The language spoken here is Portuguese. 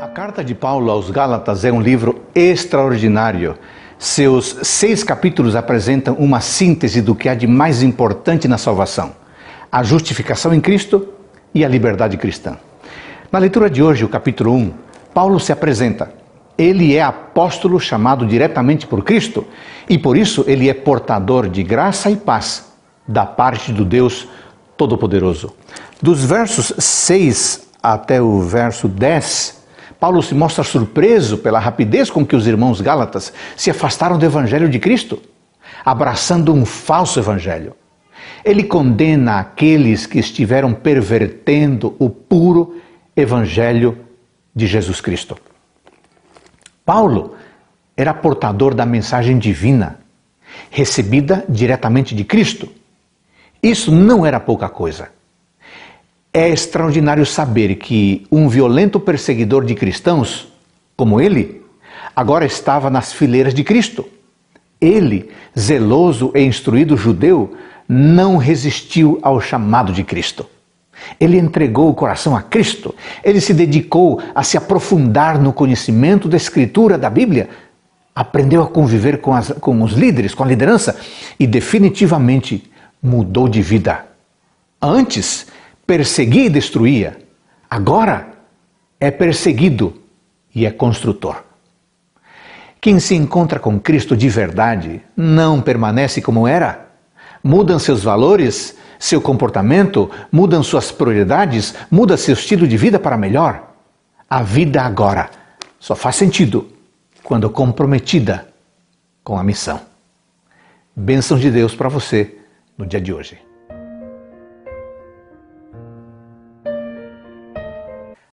A carta de Paulo aos Gálatas é um livro extraordinário. Seus seis capítulos apresentam uma síntese do que há de mais importante na salvação: a justificação em Cristo e a liberdade cristã. Na leitura de hoje, o capítulo 1, Paulo se apresenta. Ele é apóstolo chamado diretamente por Cristo e por isso ele é portador de graça e paz da parte do Deus Todo-Poderoso. Dos versos 6 até o verso 10, Paulo se mostra surpreso pela rapidez com que os irmãos Gálatas se afastaram do evangelho de Cristo, abraçando um falso evangelho. Ele condena aqueles que estiveram pervertendo o puro evangelho de Jesus Cristo. Paulo era portador da mensagem divina, recebida diretamente de Cristo. Isso não era pouca coisa. É extraordinário saber que um violento perseguidor de cristãos, como ele, agora estava nas fileiras de Cristo. Ele, zeloso e instruído judeu, não resistiu ao chamado de Cristo. Ele entregou o coração a Cristo, ele se dedicou a se aprofundar no conhecimento da Escritura da Bíblia, aprendeu a conviver com, as, com os líderes, com a liderança e definitivamente mudou de vida. Antes, perseguia e destruía, agora é perseguido e é construtor. Quem se encontra com Cristo de verdade não permanece como era. Mudam seus valores, seu comportamento, mudam suas prioridades, muda seu estilo de vida para melhor. A vida agora só faz sentido quando comprometida com a missão. Bênçãos de Deus para você no dia de hoje.